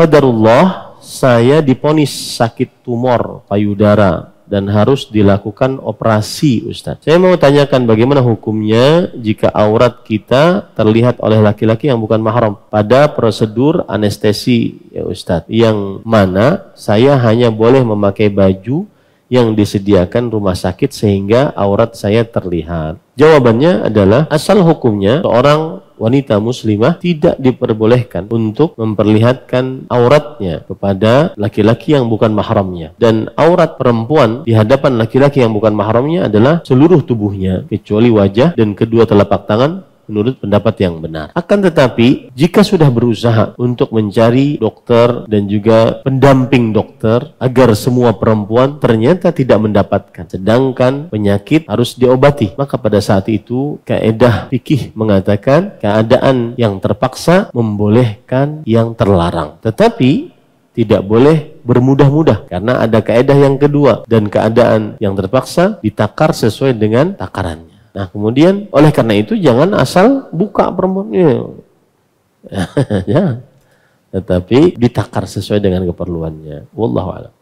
Qadarullah saya diponis sakit tumor payudara dan harus dilakukan operasi Ustaz. Saya mau tanyakan bagaimana hukumnya jika aurat kita terlihat oleh laki-laki yang bukan mahram pada prosedur anestesi ya Ustaz. Yang mana saya hanya boleh memakai baju yang disediakan rumah sakit sehingga aurat saya terlihat. Jawabannya adalah asal hukumnya seorang wanita muslimah tidak diperbolehkan untuk memperlihatkan auratnya kepada laki-laki yang bukan mahramnya dan aurat perempuan di hadapan laki-laki yang bukan mahramnya adalah seluruh tubuhnya kecuali wajah dan kedua telapak tangan menurut pendapat yang benar. Akan tetapi, jika sudah berusaha untuk mencari dokter dan juga pendamping dokter agar semua perempuan ternyata tidak mendapatkan, sedangkan penyakit harus diobati, maka pada saat itu kaedah fikih mengatakan keadaan yang terpaksa membolehkan yang terlarang. Tetapi tidak boleh bermudah-mudah karena ada kaedah yang kedua dan keadaan yang terpaksa ditakar sesuai dengan takarannya. Nah kemudian oleh karena itu jangan asal buka perempuannya. ya. Tetapi ditakar sesuai dengan keperluannya. Wallahu a'lam.